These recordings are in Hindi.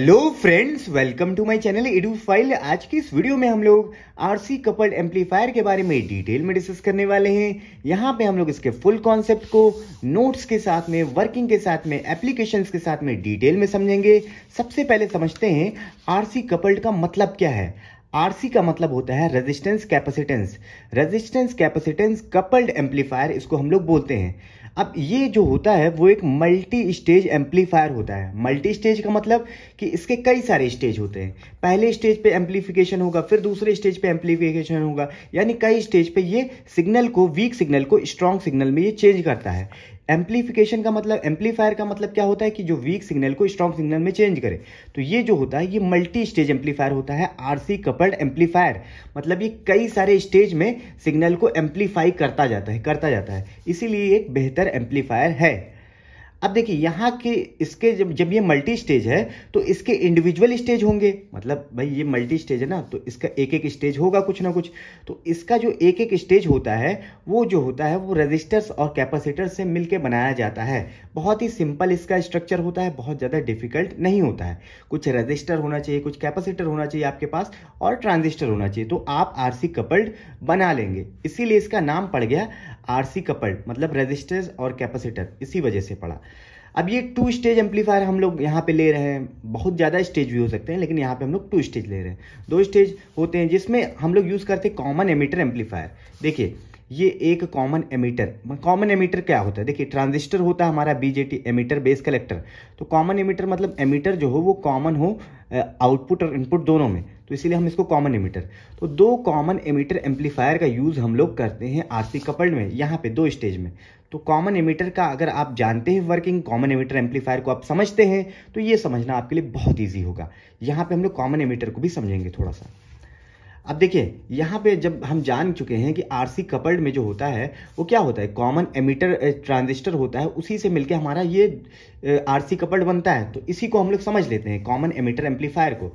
hello friends welcome to my channel Edu File आज की इस वीडियो में हम लोग आरसी कपल्ड एम्पलीफायर के बारे में डिटेल में डिस्कस करने वाले हैं यहाँ पे हम लोग इसके फुल कॉन्सेप्ट को नोट्स के साथ में वर्किंग के साथ में एप्लीकेशंस के साथ में डिटेल में समझेंगे सबसे पहले समझते हैं आरसी कपल्ड का मतलब क्या है आरसी का मतलब होता है resistance capacitance resistance capacitance coupled amplifier इसको हम लोग बोलते हैं अब ये जो होता है वो एक मल्टी स्टेज एम्पलीफायर होता है मल्टी स्टेज का मतलब कि इसके कई सारे स्टेज होते हैं पहले स्टेज पे एम्पलीफिकेशन होगा फिर दूसरे स्टेज पे एम्पलीफिकेशन होगा यानी कई स्टेज पे ये सिग्नल को वीक सिग्नल को स्ट्रॉन्ग सिग्नल में ये चेंज करता है एम्पलीफिकेशन का मतलब एम्पलीफायर का मतलब क्या होता है कि जो वीक सिग्नल को स्ट्रॉन्ग सिग्नल में चेंज करे तो ये जो होता है ये मल्टी स्टेज एम्पलीफायर होता है आरसी कपल्ड एम्पलीफायर मतलब ये कई सारे स्टेज में सिग्नल को एम्पलीफाई करता जाता है करता जाता है इसीलिए एक बेहतर एम्पलीफायर है अब देखिए यहाँ के इसके जब जब ये मल्टी स्टेज है तो इसके इंडिविजुअल स्टेज होंगे मतलब भाई ये मल्टी स्टेज है ना तो इसका एक एक स्टेज होगा कुछ ना कुछ तो इसका जो एक एक स्टेज होता है वो जो होता है वो रजिस्टर्स और कैपेसिटर से मिलकर बनाया जाता है बहुत ही सिंपल इसका स्ट्रक्चर होता है बहुत ज़्यादा डिफिकल्ट नहीं होता है कुछ रजिस्टर होना चाहिए कुछ कैपेसिटर होना चाहिए आपके पास और ट्रांजिस्टर होना चाहिए तो आप आर कपल्ड बना लेंगे इसीलिए इसका नाम पड़ गया आर कपल्ड मतलब रजिस्टर्स और कैपेसिटर इसी वजह से पड़ा अब ये टू स्टेज एम्पलीफायर हम लोग यहाँ पे ले रहे हैं बहुत ज़्यादा स्टेज भी हो सकते हैं लेकिन यहाँ पे हम लोग टू स्टेज ले रहे हैं दो स्टेज होते हैं जिसमें हम लोग यूज़ करते हैं कॉमन एमीटर एम्पलीफायर देखिए ये एक कॉमन एमीटर कॉमन एमीटर क्या होता है देखिए ट्रांजिस्टर होता है हमारा बीजेटी एमीटर बेस कलेक्टर तो कॉमन एमीटर मतलब एमीटर जो हो वो कॉमन हो आउटपुट और इनपुट दोनों में तो इसीलिए हम इसको कॉमन एमिटर तो दो कॉमन एमिटर एम्पलीफायर का यूज़ हम लोग करते हैं आरसी कपल्ड में यहाँ पे दो स्टेज में तो कॉमन एमिटर का अगर आप जानते हैं वर्किंग कॉमन एमिटर एम्पलीफायर को आप समझते हैं तो ये समझना आपके लिए बहुत ईजी होगा यहाँ पे हम लोग कॉमन एमिटर को भी समझेंगे थोड़ा सा अब देखिए यहाँ पे जब हम जान चुके हैं कि आर सी कपल्ड में जो होता है वो क्या होता है कॉमन एमिटर ट्रांजिस्टर होता है उसी से मिलके हमारा ये आर सी कपल्ड बनता है तो इसी को हम लोग समझ लेते हैं कॉमन एमिटर एम्पलीफायर को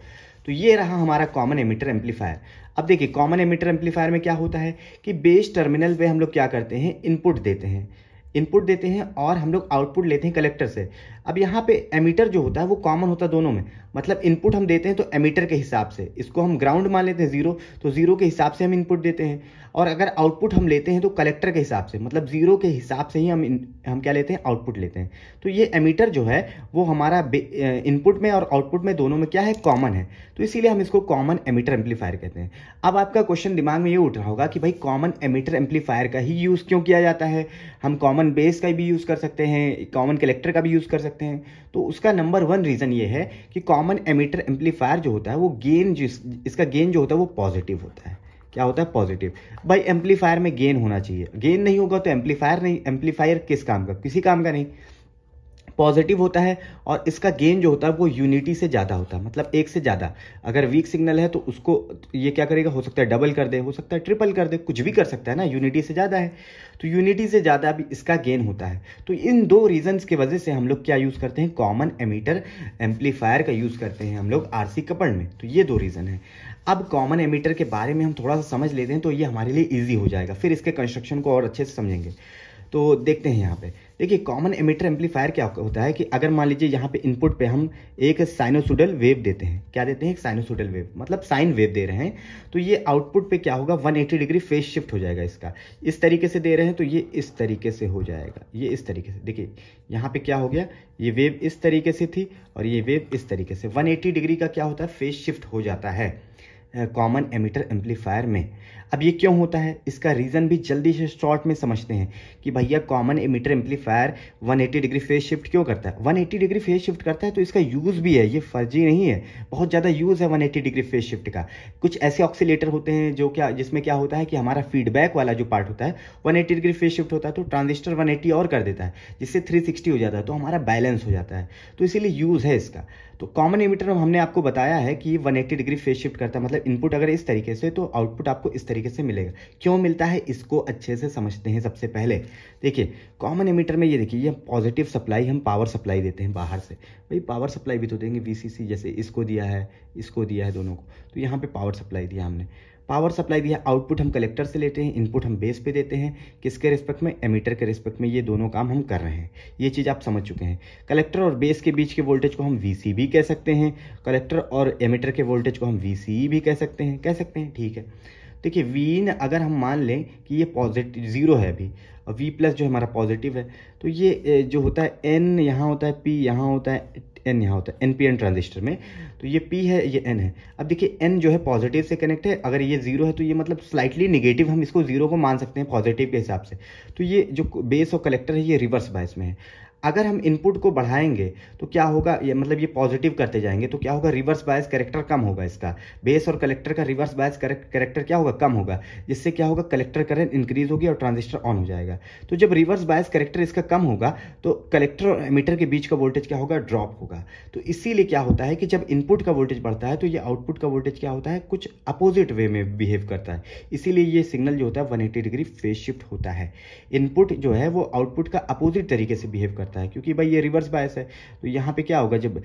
तो ये रहा हमारा कॉमन एमिटर एम्पलीफायर अब देखिए कॉमन एमिटर एम्पलीफायर में क्या होता है कि बेस टर्मिनल पर हम लोग क्या करते हैं इनपुट देते हैं इनपुट देते हैं और हम लोग आउटपुट लेते हैं कलेक्टर से अब यहाँ पे एमिटर जो होता है वो कॉमन होता है दोनों में मतलब इनपुट हम देते हैं तो एमीटर के हिसाब से इसको हम ग्राउंड मान लेते हैं ज़ीरो तो ज़ीरो के हिसाब से हम इनपुट देते हैं और अगर आउटपुट हम लेते हैं तो कलेक्टर के हिसाब से मतलब ज़ीरो के हिसाब से ही हम हम क्या लेते हैं आउटपुट लेते हैं तो ये एमीटर जो है वो हमारा इनपुट में और आउटपुट में दोनों में क्या है कॉमन है तो इसीलिए हम इसको कॉमन एमीटर एम्पलीफायर कहते हैं अब आपका क्वेश्चन दिमाग में ये उठ रहा होगा कि भाई कॉमन एमीटर एम्पलीफायर का ही यूज़ क्यों किया जाता है हम कॉमन बेस का भी यूज़ कर सकते हैं कॉमन कलेक्टर का भी यूज़ कर सकते हैं तो उसका नंबर वन रीज़न ये है कि कॉमन कॉमन एमिटर एम्पलीफायर जो होता है वो गेन जिस इसका गेन जो होता है वो पॉजिटिव होता है क्या होता है पॉजिटिव भाई एम्पलीफायर में गेन होना चाहिए गेन नहीं होगा तो एम्पलीफायर नहीं एम्पलीफायर किस काम का किसी काम का नहीं पॉजिटिव होता है और इसका गेन जो होता है वो यूनिटी से ज़्यादा होता है मतलब एक से ज़्यादा अगर वीक सिग्नल है तो उसको ये क्या करेगा हो सकता है डबल कर दे हो सकता है ट्रिपल कर दे कुछ भी कर सकता है ना यूनिटी से ज़्यादा है तो यूनिटी से ज़्यादा भी इसका गेन होता है तो इन दो रीजन्स की वजह से हम लोग क्या यूज़ करते हैं कॉमन एमीटर एम्पलीफायर का यूज़ करते हैं हम लोग आर सी कपड़ में तो ये दो रीज़न है अब कॉमन एमीटर के बारे में हम थोड़ा सा समझ लेते हैं तो ये हमारे लिए ईजी हो जाएगा फिर इसके कंस्ट्रक्शन को और अच्छे से समझेंगे तो देखते हैं यहाँ पे देखिए कॉमन एमिटर एम्पलीफायर क्या होता है कि अगर मान लीजिए यहाँ पे इनपुट पे हम एक साइनोसुडल वेव देते हैं क्या देते हैं एक साइनोसुडल वेव मतलब साइन वेव दे रहे हैं तो ये आउटपुट पे क्या होगा 180 डिग्री फेस शिफ्ट हो जाएगा इसका इस तरीके से दे रहे हैं तो ये इस तरीके से हो जाएगा ये इस तरीके से देखिए यहाँ पे क्या हो गया ये वेव इस तरीके से थी और ये वेव इस तरीके से वन डिग्री का क्या होता है फेस शिफ्ट हो जाता है कॉमन एमिटर एम्पलीफायर में अब ये क्यों होता है इसका रीज़न भी जल्दी से शॉर्ट में समझते हैं कि भैया common emitter amplifier 180 degree phase shift क्यों करता है 180 डिग्री फेज शिफ्ट करता है तो इसका यूज़ भी है ये फर्जी नहीं है बहुत ज़्यादा यूज़ है 180 डिग्री फेज शिफ्ट का कुछ ऐसे ऑक्सीटर होते हैं जो क्या जिसमें क्या होता है कि हमारा फीडबैक वाला जो पार्ट होता है वन डिग्री फेज शिफ्ट होता है तो ट्रांजिस्टर वन और कर देता है जिससे थ्री हो जाता है तो हमारा बैलेंस हो जाता है तो इसीलिए यूज़ है इसका तो कॉमन में हमने आपको बताया है कि 180 डिग्री फेज शिफ्ट करता है मतलब इनपुट अगर इस तरीके से तो आउटपुट आपको इस तरीके से मिलेगा क्यों मिलता है इसको अच्छे से समझते हैं सबसे पहले देखिए कॉमन इमिटर में ये देखिए ये पॉजिटिव सप्लाई हम पावर सप्लाई देते हैं बाहर से भाई पावर सप्लाई भी तो देंगे वी जैसे इसको दिया है इसको दिया है दोनों को तो यहाँ पर पावर सप्लाई दिया हमने पावर सप्लाई भी है आउटपुट हम कलेक्टर से लेते हैं इनपुट हम बेस पे देते हैं किसके रिस्पेक्ट में एमीटर के रिस्पेक्ट में ये दोनों काम हम कर रहे हैं ये चीज़ आप समझ चुके हैं कलेक्टर और बेस के बीच के वोल्टेज को हम वी कह सकते हैं कलेक्टर और एमीटर के वोल्टेज को हम वी भी कह सकते हैं कह सकते हैं ठीक है देखिए वी इन अगर हम मान लें कि ये पॉजिटिव ज़ीरो है अभी और वी प्लस जो हमारा पॉजिटिव है तो ये जो होता है एन यहाँ होता है पी यहाँ होता है एन यहाँ होता है एन पी एन ट्रांजिस्टर में तो ये पी है ये एन है अब देखिए एन जो है पॉजिटिव से कनेक्ट है अगर ये जीरो है तो ये मतलब स्लाइटली निगेटिव हम इसको जीरो को मान सकते हैं पॉजिटिव के हिसाब से तो ये जो बेस और कलेक्टर है ये रिवर्स बायस में है अगर हम इनपुट को बढ़ाएंगे तो क्या होगा ये मतलब ये पॉजिटिव करते जाएंगे तो क्या होगा रिवर्स बायस करेक्टर कम होगा इसका बेस और कलेक्टर का रिवर्स बायस करेक्टर क्या होगा कम होगा जिससे क्या होगा कलेक्टर करंट इंक्रीज होगी और ट्रांजिस्टर ऑन हो जाएगा तो जब रिवर्स बायस करेक्टर इसका कम होगा तो कलेक्टर और एमीटर के बीच का वोल्टेज क्या होगा ड्रॉप होगा तो इसीलिए क्या होता है कि जब इनपुट का वोल्टेज बढ़ता है तो ये आउटपुट का वोल्टेज क्या होता है कुछ अपोजिट वे में बिहेव करता है इसीलिए ये सिग्नल जो होता है वन डिग्री फेस शिफ्ट होता है इनपुट जो है वो आउटपुट का अपोजिट तरीके से बिहेव करता है करता है क्योंकि भाई ये रिवर्स बायस है तो यहाँ पे क्या होगा जब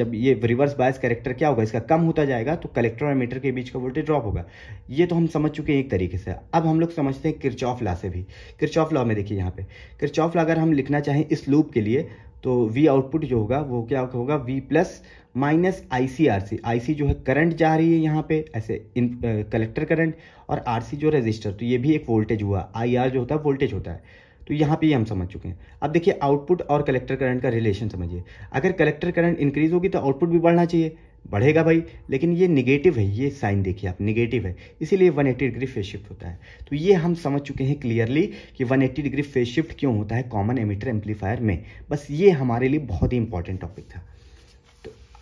जब ये रिवर्स बायस करेक्टर क्या होगा इसका कम होता जाएगा तो कलेक्टर और मीटर के बीच का वोल्टेज ड्रॉप होगा ये तो हम समझ चुके हैं एक तरीके से अब हम लोग समझते हैं किरचॉफ लॉ से भी किरचॉफ लॉ में देखिए यहाँ पे किरचॉफ लॉ अगर हम लिखना चाहें इस लूप के लिए तो वी आउटपुट जो होगा वो क्या होगा V plus minus I C R C I C जो है करंट जा रही है यहाँ पे ऐसे इन कलेक्टर करंट और आरसी जो रेजिस्टर तो ये भी एक वोल्टेज हुआ आईआर जो होता है वोल्टेज होता है तो यहाँ पे ये हम समझ चुके हैं अब देखिए आउटपुट और कलेक्टर करंट का रिलेशन समझिए अगर कलेक्टर करंट इंक्रीज होगी तो आउटपुट भी बढ़ना चाहिए बढ़ेगा भाई लेकिन ये निगेटिव है ये साइन देखिए आप निगेटिव है इसीलिए 180 डिग्री फेस शिफ्ट होता है तो ये हम समझ चुके हैं क्लियरली कि 180 डिग्री फेस शिफ्ट क्यों होता है कॉमन एमिटर एम्पलीफायर में बस ये हमारे लिए बहुत ही इंपॉर्टेंट टॉपिक था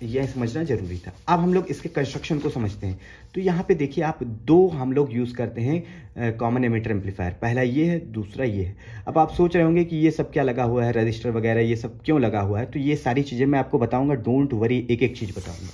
यह समझना जरूरी था अब हम लोग इसके कंस्ट्रक्शन को समझते हैं तो यहाँ पे देखिए आप दो हम लोग यूज़ करते हैं कॉमन एमिटर एम्पलीफायर पहला ये है दूसरा ये है अब आप सोच रहे होंगे कि ये सब क्या लगा हुआ है रजिस्टर वगैरह ये सब क्यों लगा हुआ है तो ये सारी चीज़ें मैं आपको बताऊँगा डोंट वरी एक एक चीज़ बताऊँगा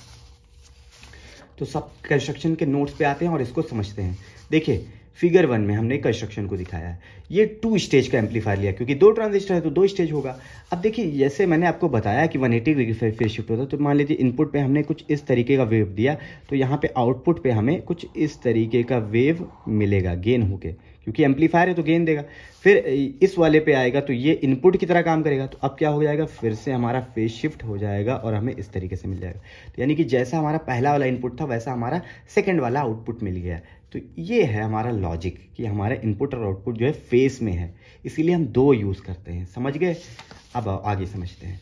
तो सब कंस्ट्रक्शन के नोट्स पे आते हैं और इसको समझते हैं देखिए फिगर वन में हमने कंस्ट्रक्शन को दिखाया है ये टू स्टेज का एम्पलीफायर लिया क्योंकि दो ट्रांजिस्टर है तो दो स्टेज होगा अब देखिए जैसे मैंने आपको बताया कि 180 एटी डिग्री फेज शिफ्ट होता है तो मान लीजिए इनपुट पे हमने कुछ इस तरीके का वेव दिया तो यहाँ पे आउटपुट पे हमें कुछ इस तरीके का वेव मिलेगा गेन होके क्योंकि एम्पलीफायर है तो गेन देगा फिर इस वाले पे आएगा तो ये इनपुट की तरह काम करेगा तो अब क्या हो जाएगा फिर से हमारा फेस शिफ्ट हो जाएगा और हमें इस तरीके से मिल जाएगा तो यानी कि जैसा हमारा पहला वाला इनपुट था वैसा हमारा सेकेंड वाला आउटपुट मिल गया तो ये है हमारा लॉजिक कि हमारा इनपुट और आउटपुट जो है फेस में है इसीलिए हम दो यूज़ करते हैं समझ गए अब आगे समझते हैं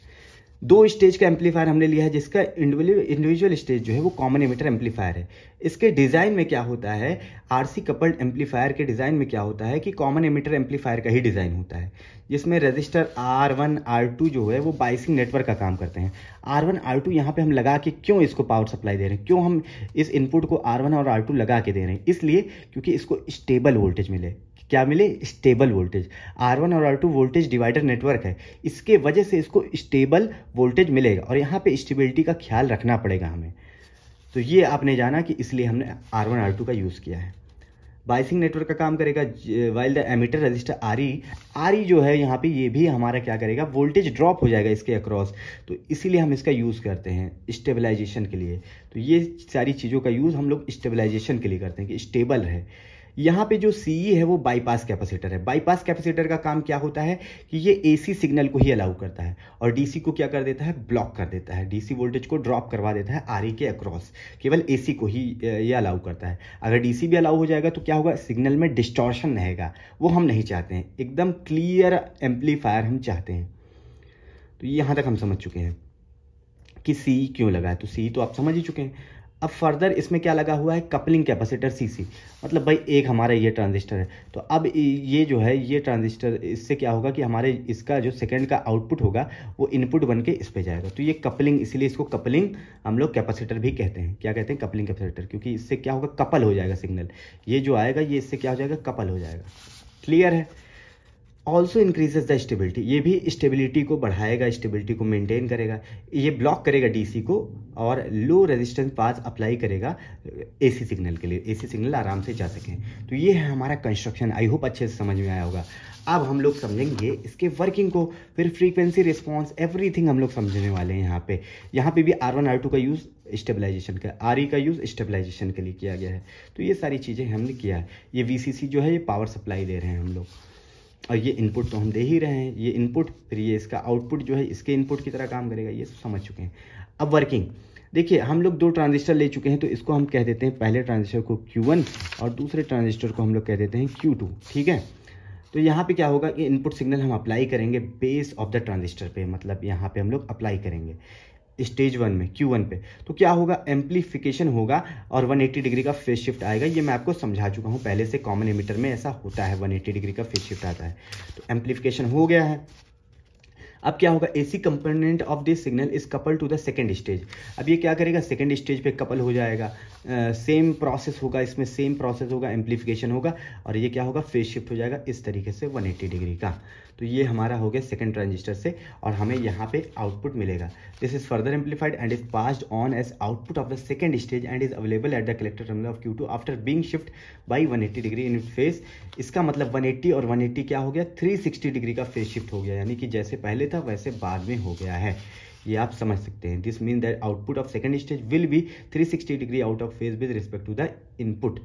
दो स्टेज का एम्पलीफायर हमने लिया है जिसका इंडिविजुअल स्टेज जो है वो कॉमन एमिटर एम्पलीफायर है इसके डिज़ाइन में क्या होता है आरसी कपल्ड एम्पलीफायर के डिज़ाइन में क्या होता है कि कॉमन एमिटर एम्पलीफायर का ही डिज़ाइन होता है जिसमें resistor R one R two जो है वो बाइसिंग नेटवर्क का काम करते हैं आर वन आर टू यहाँ पर हम लगा के क्यों इसको पावर सप्लाई दे रहे हैं क्यों हम इस इनपुट को आर वन और आर टू लगा के दे रहे हैं इसलिए क्योंकि इसको स्टेबल वोल्टेज मिले क्या मिले स्टेबल वोल्टेज आर वन और R two voltage divider network है इसके वजह से इसको स्टेबल वोल्टेज मिलेगा और यहाँ पे स्टेबिलिटी का ख्याल रखना पड़ेगा हमें तो ये आपने जाना कि इसलिए हमने आर वन आर टू का यूज़ किया है बाइसिंग नेटवर्क का काम करेगा while the emitter resistor R E R E जो है यहाँ पे ये भी हमारा क्या करेगा वोल्टेज ड्रॉप हो जाएगा इसके अक्रॉस तो इसीलिए हम इसका यूज़ करते हैं स्टेबलाइजेशन के लिए तो ये सारी चीज़ों का यूज़ हम लोग स्टेबलाइजेशन के लिए करते हैं कि स्टेबल है यहां पे जो सीई e है वो बाईपास कैपेसिटर है बाईपास कैपेसिटर का काम क्या होता है कि ये एसी सिग्नल को ही अलाउ करता है और डीसी को क्या कर देता है ब्लॉक कर देता है डीसी वोल्टेज को ड्रॉप करवा देता है आरई e के अक्रॉस केवल एसी को ही ये अलाउ करता है अगर डीसी भी अलाउ हो जाएगा तो क्या होगा सिग्नल में डिस्टॉर्शन रहेगा वो हम नहीं चाहते हैं एकदम क्लियर एम्पलीफायर हम चाहते हैं तो यहां तक हम समझ चुके हैं कि सीई e क्यों लगा है तो सीई तो आप समझ ही चुके हैं अब फर्दर इसमें क्या लगा हुआ है कपलिंग कैपेसिटर सीसी मतलब भाई एक हमारा ये ट्रांजिस्टर है तो अब ये जो है ये ट्रांजिस्टर इससे क्या होगा कि हमारे इसका जो सेकंड का आउटपुट होगा वो इनपुट बन के इस पे जाएगा तो ये कपलिंग इसीलिए इसको कपलिंग हम लोग कैपेसिटर भी कहते हैं क्या कहते हैं कपलिंग कैपेसिटर क्योंकि इससे क्या होगा कपल हो जाएगा सिग्नल ये जो आएगा ये इससे क्या हो जाएगा कपल हो जाएगा क्लियर है ऑल्सो इंक्रीजेज द स्टेबिलिटी ये भी स्टेबिलिटी को बढ़ाएगा स्टेबिलिटी को मेंटेन करेगा ये ब्लॉक करेगा डीसी को और लो रेजिस्टेंस पास अप्लाई करेगा एसी सिग्नल के लिए एसी सिग्नल आराम से जा सकें तो ये है हमारा कंस्ट्रक्शन आई होप अच्छे से समझ में आया होगा अब हम लोग समझेंगे इसके वर्किंग को फिर फ्रीक्वेंसी रिस्पॉन्स एवरीथिंग हम लोग समझने वाले हैं यहाँ पे यहाँ पे भी आर वन आर टू का यूज़ स्टेबलाइजेशन का आर ई e का यूज़ स्टेबलाइजेशन के लिए किया गया है तो ये सारी चीज़ें हमने किया है ये वी सी सी जो है ये पावर सप्लाई दे रहे हैं हम लोग और ये इनपुट तो हम दे ही रहे हैं ये इनपुट फिर ये इसका आउटपुट जो है इसके इनपुट की तरह काम करेगा ये समझ चुके हैं अब वर्किंग देखिए हम लोग दो ट्रांजिस्टर ले चुके हैं तो इसको हम कह देते हैं पहले ट्रांजिस्टर को Q1 और दूसरे ट्रांजिस्टर को हम लोग कह देते हैं Q2 ठीक है तो यहाँ पे क्या होगा कि इनपुट सिग्नल हम अप्लाई करेंगे बेस ऑफ द ट्रांजिस्टर पे मतलब यहाँ पे हम लोग अप्लाई करेंगे स्टेज वन में क्यू वन पे तो क्या होगा एम्पलीफिकेशन होगा और 180 डिग्री का फेस शिफ्ट आएगा ये मैं आपको समझा चुका हूँ पहले से कॉमन एमिटर में ऐसा होता है 180 डिग्री का फेस शिफ्ट आता है तो एम्पलीफिकेशन हो गया है अब क्या होगा AC component of this signal is couple to the second stage अब ये क्या करेगा सेकेंड स्टेज पे कपल हो जाएगा सेम uh, प्रोसेस होगा इसमें सेम प्रोसेस होगा एम्पलीफिकेशन होगा और ये क्या होगा फेज शिफ्ट हो जाएगा इस तरीके से 180 डिग्री का तो ये हमारा हो गया सेकेंड ट्रांजिस्टर से और हमें यहाँ पे आउटपुट मिलेगा this is further amplified and is passed on as output of the second stage and is available at the collector terminal of Q after being shift by one degree in phase इसका मतलब वन और वन क्या हो गया थ्री डिग्री का फेज शिफ्ट हो गया यानी कि जैसे पहले था था वैसे बाद में हो गया है ये आप समझ सकते हैं this mean that output of second stage will be 360 degree out of phase with respect to the input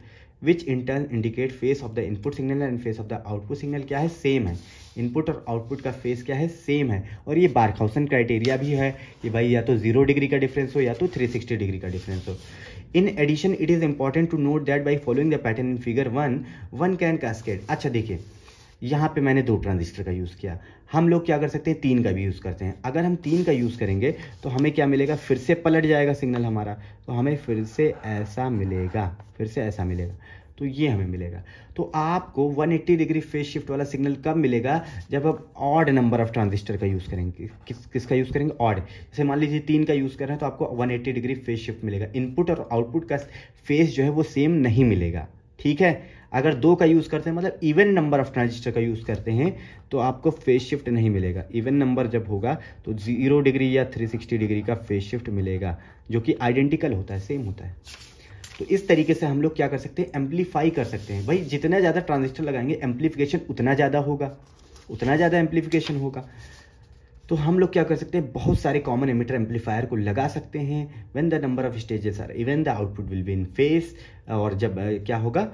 which in turn indicate phase of the input signal and phase of the output signal क्या है सेम है इनपुट और आउटपुट का फेस क्या है सेम है और ये बार्कहाउसन क्राइटेरिया भी है कि भाई या तो जीरो डिग्री का डिफरेंस हो या तो 360 डिग्री का डिफरेंस हो in addition it is important to note that by following the pattern in figure one one can cascade अच्छा देखिए यहाँ पे मैंने दो ट्रांजिस्टर का यूज़ किया हम लोग क्या कर सकते हैं तीन का भी यूज़ करते हैं अगर हम तीन का यूज़ करेंगे तो हमें क्या मिलेगा फिर से पलट जाएगा सिग्नल हमारा तो हमें फिर से ऐसा मिलेगा फिर से ऐसा मिलेगा तो ये हमें मिलेगा तो आपको 180 डिग्री फेस शिफ्ट वाला सिग्नल कब मिलेगा जब आप ऑड नंबर ऑफ ट्रांजिस्टर का यूज़ करेंगे किस किसका यूज़ करेंगे ऑड जैसे मान लीजिए तीन का यूज़ कर रहे हैं तो आपको 180 डिग्री फेस शिफ्ट मिलेगा इनपुट और आउटपुट का फेस जो है वो सेम नहीं मिलेगा ठीक है अगर दो का यूज़ करते हैं मतलब इवन नंबर ऑफ ट्रांजिस्टर का यूज़ करते हैं तो आपको फेस शिफ्ट नहीं मिलेगा इवन नंबर जब होगा तो जीरो डिग्री या थ्री सिक्सटी डिग्री का फेस शिफ्ट मिलेगा जो कि आइडेंटिकल होता है सेम होता है तो इस तरीके से हम लोग क्या कर सकते हैं एम्पलीफाई कर सकते हैं भाई जितना ज़्यादा ट्रांजिस्टर लगाएंगे एम्पलीफिकेशन उतना ज़्यादा होगा उतना ज़्यादा एम्पलीफिकेशन होगा तो हम लोग क्या कर सकते हैं बहुत सारे कॉमन एमिटर एम्पलीफायर को लगा सकते हैं when the number of stages are even the output will be in phase और जब क्या होगा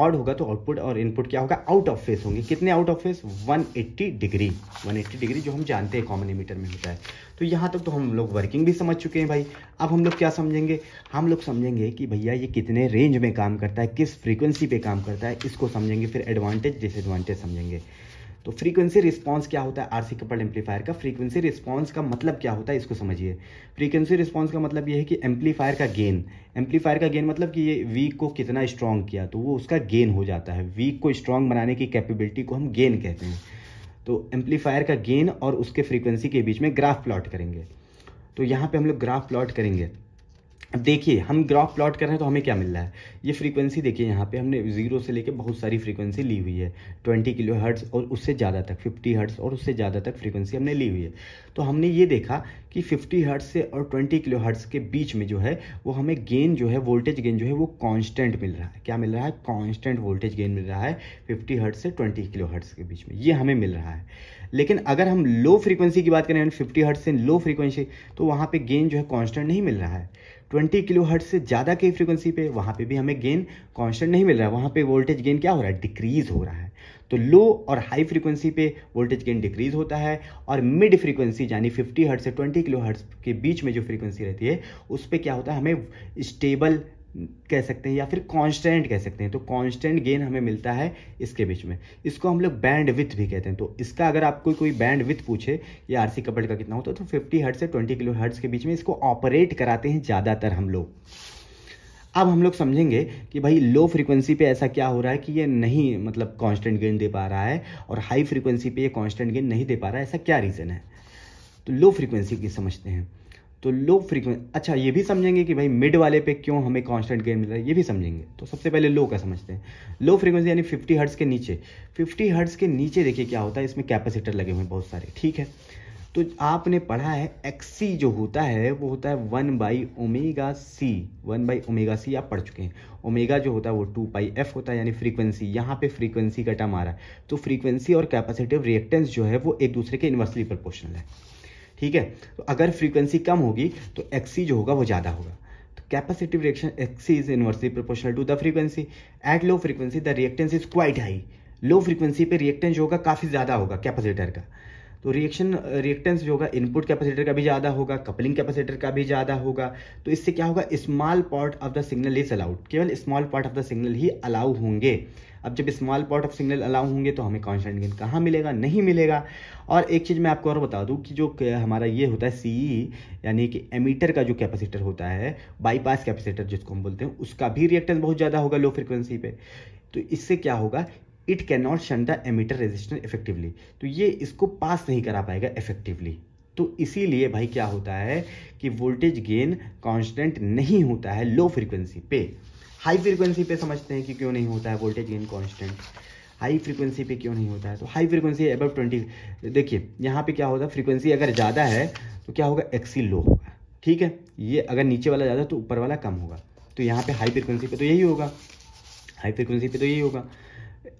ऑड होगा तो आउटपुट और इनपुट क्या होगा आउट ऑफ फेस होंगे कितने out of phase 180 degree 180 degree जो हम जानते हैं कॉमन एमीटर में होता है तो यहाँ तक तो हम लोग वर्किंग भी समझ चुके हैं भाई अब हम लोग क्या समझेंगे हम लोग समझेंगे कि भैया ये कितने रेंज में काम करता है किस फ्रीक्वेंसी पे काम करता है इसको समझेंगे फिर एडवांटेज डिसएडवांटेज समझेंगे तो फ्रीक्वेंसी रिस्पॉन्स क्या होता है आरसी कपल्ड एम्पलीफायर का फ्रीक्वेंसी रिस्पॉन्स का मतलब क्या होता है इसको समझिए फ्रीक्वेंसी रिस्पॉन्स का मतलब ये है कि एम्पलीफायर का गेन एम्पलीफायर का गेन मतलब कि ये वीक को कितना स्ट्रॉन्ग किया तो वो उसका गेन हो जाता है वीक को स्ट्रॉन्ग बनाने की कैपेबिलिटी को हम गेन कहते हैं तो एम्पलीफायर का गेन और उसके फ्रीक्वेंसी के बीच में ग्राफ प्लॉट करेंगे तो यहाँ पर हम लोग ग्राफ प्लॉट करेंगे देखिए हम ग्राफ प्लॉट कर रहे हैं तो हमें क्या मिल रहा है ये फ्रीक्वेंसी देखिए यहाँ पे हमने जीरो से लेके बहुत सारी फ्रीक्वेंसी ली हुई है ट्वेंटी किलो हर्ट्स और उससे ज़्यादा तक फिफ्टी हर्ट्स और उससे ज़्यादा तक फ्रीक्वेंसी हमने ली हुई है तो हमने ये देखा कि फिफ्टी हर्ट्स से और ट्वेंटी किलो हर्ट्स के बीच में जो है वो हमें गेन जो है वोल्टेज गेन जो है वो कॉन्स्टेंट मिल रहा है क्या मिल रहा है कॉन्स्टेंट वोल्टेज गेन मिल रहा है फिफ्टी हर्ट्स से ट्वेंटी किलो हर्ट्स के बीच में ये हमें मिल रहा है लेकिन अगर हम लो फ्रीक्वेंसी की बात करें फिफ्टी हर्ट्स से लो फ्रीक्वेंसी तो वहाँ पर गेन जो है कॉन्स्टेंट नहीं मिल रहा है ट्वेंटी किलो हर्ट से ज़्यादा की फ्रिक्वेंसी पे वहाँ पे भी हमें गेन कांस्टेंट नहीं मिल रहा है वहाँ पे वोल्टेज गेन क्या हो रहा है डिक्रीज हो रहा है तो लो और हाई फ्रीक्वेंसी पे वोल्टेज गेन डिक्रीज होता है और मिड फ्रिक्वेंसी यानी 50 हर्ट से 20 किलो हर्ट्स के बीच में जो फ्रीक्वेंसी रहती है उस पर क्या होता है हमें स्टेबल कह सकते हैं या फिर कांस्टेंट कह सकते हैं तो कांस्टेंट गेन हमें मिलता है इसके बीच में इसको हम लोग बैंड विथ भी कहते हैं तो इसका अगर आपको कोई बैंड विथ पूछे या आरसी कपल्ड का कितना होता है तो फिफ्टी हर्ट से ट्वेंटी किलो हर्ट्स के बीच में इसको ऑपरेट कराते हैं ज़्यादातर हम लोग अब हम लोग समझेंगे कि भाई लो फ्रीक्वेंसी पे ऐसा क्या हो रहा है कि ये नहीं मतलब कांस्टेंट गेन दे पा रहा है और हाई फ्रीक्वेंसी पे ये कांस्टेंट गेन नहीं दे पा रहा है ऐसा क्या रीज़न है तो लो फ्रीक्वेंसी की समझते हैं तो लो फ्रीक्वेंसी अच्छा ये भी समझेंगे कि भाई मिड वाले पे क्यों हमें कांस्टेंट गेन मिल रहा है ये भी समझेंगे तो सबसे पहले लो का समझते हैं लो फ्रीक्वेंसी यानी 50 हर्ट्स के नीचे 50 हर्ट्स के नीचे देखिए क्या होता है इसमें कैपेसिटर लगे हुए हैं बहुत सारे ठीक है तो आपने पढ़ा है एक्सी जो होता है वो होता है one by omega C one by omega C आप पढ़ चुके हैं ओमेगा जो होता है वो टू पाई एफ होता है यानी फ्रीक्वेंसी यहाँ पे फ्रीक्वेंसी का टर्म आ रहा है तो फ्रीक्वेंसी और कैपेसिटिव रिएक्टेंस जो है वो एक दूसरे के इन्वर्सली प्रपोर्शनल है ठीक है तो अगर फ्रीक्वेंसी कम होगी तो एक्सी जो होगा वो ज़्यादा होगा तो capacitive reaction XC is inversely proportional to the frequency at low frequency the reactance is quite high low frequency पे रिएक्टेंस होगा काफ़ी ज़्यादा होगा कैपेसिटर का तो रिएक्शन रिएक्टेंस जो होगा इनपुट कैपेसिटर का भी ज़्यादा होगा कपलिंग कैपेसिटर का भी ज़्यादा होगा तो इससे क्या होगा small part of the signal is allowed केवल small part of the signal ही अलाउ होंगे अब जब small part of signal allow होंगे तो हमें कॉन्स्टेंट गेन कहाँ मिलेगा नहीं मिलेगा और एक चीज़ मैं आपको और बता दूँ कि जो हमारा ये होता है सी e, यानी कि एमीटर का जो कैपेसिटर होता है बाईपास कैपेसिटर जिसको हम बोलते हैं उसका भी रिएक्टेंस बहुत ज़्यादा होगा लो फ्रिक्वेंसी पे तो इससे क्या होगा it can not shunt the emitter resistance effectively तो ये इसको पास नहीं करा पाएगा इफेक्टिवली तो इसीलिए भाई क्या होता है कि वोल्टेज गेन कांस्टेंट नहीं होता है लो फ्रीक्वेंसी पे हाई फ्रीक्वेंसी पे समझते हैं कि क्यों नहीं होता है voltage gain constant high frequency पे क्यों नहीं होता है तो हाई फ्रीक्वेंसी अबव ट्वेंटी देखिए यहाँ पे क्या होता है फ्रीक्वेंसी अगर ज़्यादा है तो क्या होगा एक्सी लो होगा ठीक है ये अगर नीचे वाला ज़्यादा तो ऊपर वाला कम होगा तो यहाँ पर हाई फ्रिक्वेंसी पर तो यही होगा हाई फ्रिक्वेंसी पर तो यही होगा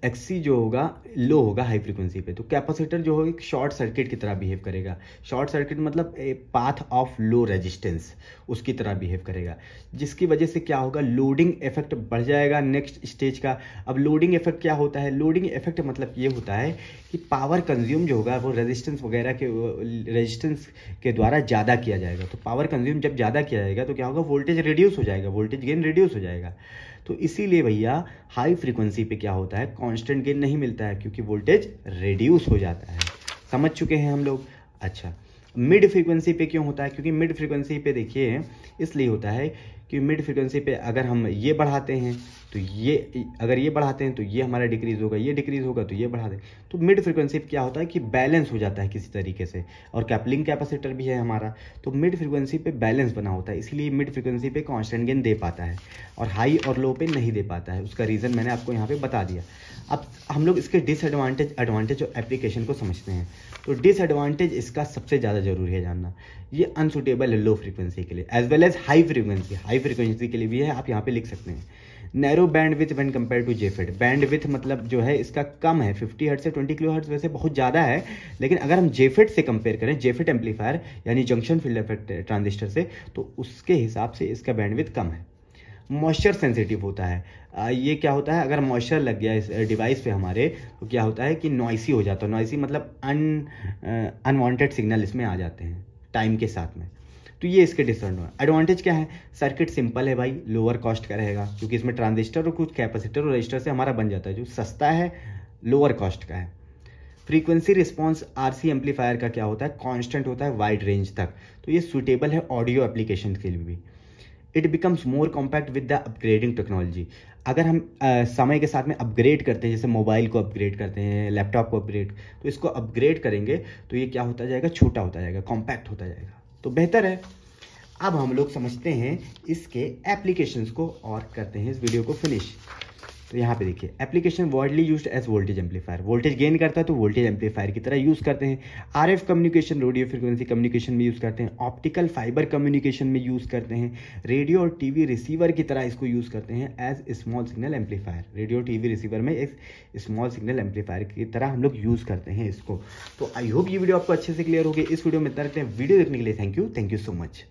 एक्सी जो होगा लो होगा हाई फ्रिक्वेंसी पे तो कैपेसिटर जो होगा शॉर्ट सर्किट की तरह बिहेव करेगा शॉर्ट सर्किट मतलब a path of low resistance उसकी तरह बिहेव करेगा जिसकी वजह से क्या होगा लोडिंग इफेक्ट बढ़ जाएगा नेक्स्ट स्टेज का अब लोडिंग इफेक्ट क्या होता है लोडिंग इफेक्ट मतलब ये होता है कि पावर कंज्यूम जो होगा वो रेजिस्टेंस वगैरह के रेजिस्टेंस के द्वारा ज़्यादा किया जाएगा तो पावर कंज्यूम जब ज़्यादा किया जाएगा तो क्या होगा वोल्टेज रिड्यूस हो जाएगा वोल्टेज गेन रिड्यूस हो जाएगा तो इसीलिए भैया हाई फ्रिक्वेंसी पे क्या होता है कांस्टेंट गेन नहीं मिलता है क्योंकि वोल्टेज रिड्यूस हो जाता है समझ चुके हैं हम लोग अच्छा मिड फ्रीक्वेंसी पे क्यों होता है क्योंकि मिड फ्रीक्वेंसी पे देखिए इसलिए होता है कि मिड फ्रीक्वेंसी पे अगर हम ये बढ़ाते हैं तो ये अगर ये बढ़ाते हैं तो ये हमारा डिक्रीज़ होगा ये डिक्रीज़ होगा तो ये बढ़ा दें तो मिड फ्रिक्वेंसी क्या होता है कि बैलेंस हो जाता है किसी तरीके से और कैपलिंग कैपेसिटर भी है हमारा तो मिड फ्रिक्वेंसी पे बैलेंस बना होता है इसलिए मिड फ्रिक्वेंसी पे कॉन्स्टेंट गेन दे पाता है और हाई और लो पे नहीं दे पाता है उसका रीज़न मैंने आपको यहाँ पर बता दिया अब हम लोग इसके डिसएडवांटेज एडवांटेज और एप्लीकेशन को समझते हैं तो डिसएडवांटेज इसका सबसे ज़्यादा ज़रूरी है जानना ये अनसुटेबल है लो फ्रिक्वेंसी के लिए as well as high frequency high frequency के लिए भी है आप यहाँ पे लिख सकते हैं narrow band with one compare to JFET band with मतलब जो है इसका कम है 50 हर्ट से 20 किलो हर्ट वैसे बहुत ज़्यादा है लेकिन अगर हम जेफेड से कंपेयर करें जेफेड एम्पलीफायर यानी जंक्शन फील्ड इफेक्ट ट्रांजिस्टर से तो उसके हिसाब से इसका बैंड विथ कम है मॉइस्चर सेंसिटिव होता है आ, ये क्या होता है अगर मॉइस्चर लग गया इस डिवाइस पे हमारे तो क्या होता है कि नॉइसी हो जाता है नॉइसी मतलब अन अनवांटेड सिग्नल इसमें आ जाते हैं टाइम के साथ में तो ये इसके डिसएडवांटेज एडवांटेज क्या है सर्किट सिंपल है भाई लोअर कॉस्ट का रहेगा क्योंकि इसमें ट्रांजिस्टर और कुछ कैपेसिटर और रजिस्टर से हमारा बन जाता है जो सस्ता है लोअर कॉस्ट का है फ्रीक्वेंसी रिस्पॉन्स आरसी एम्पलीफायर का क्या होता है कॉन्स्टेंट होता है वाइड रेंज तक तो ये सुटेबल है ऑडियो एप्लीकेशन के लिए भी it becomes more compact with the upgrading technology अगर हम आ, समय के साथ में अपग्रेड करते हैं जैसे मोबाइल को अपग्रेड करते हैं लैपटॉप को अपग्रेड तो इसको अपग्रेड करेंगे तो ये क्या होता जाएगा छोटा होता जाएगा कॉम्पैक्ट होता जाएगा तो बेहतर है अब हम लोग समझते हैं इसके एप्लीकेशंस को और करते हैं इस वीडियो को फिनिश तो यहाँ पे देखिए application widely use as voltage amplifier voltage gain करता है तो वोल्टेज एम्पलीफायर की तरह यूज़ करते हैं आर कम्युनिकेशन रेडियो फ्रिक्वेंसी कम्युनिकेशन में यूज़ करते हैं ऑप्टिकल फाइबर कम्युनिकेशन में यूज़ करते हैं रेडियो और टीवी रिसीवर की तरह इसको यूज़ करते हैं as small signal amplifier radio TV receiver में एक स्मॉल सिग्नल एम्पलीफायर की तरह हम लोग यूज़ करते हैं इसको तो आई होप ये वीडियो आपको अच्छे से क्लियर हो गया इस वीडियो में इतना रखते हैं वीडियो देखने के लिए thank you thank you so much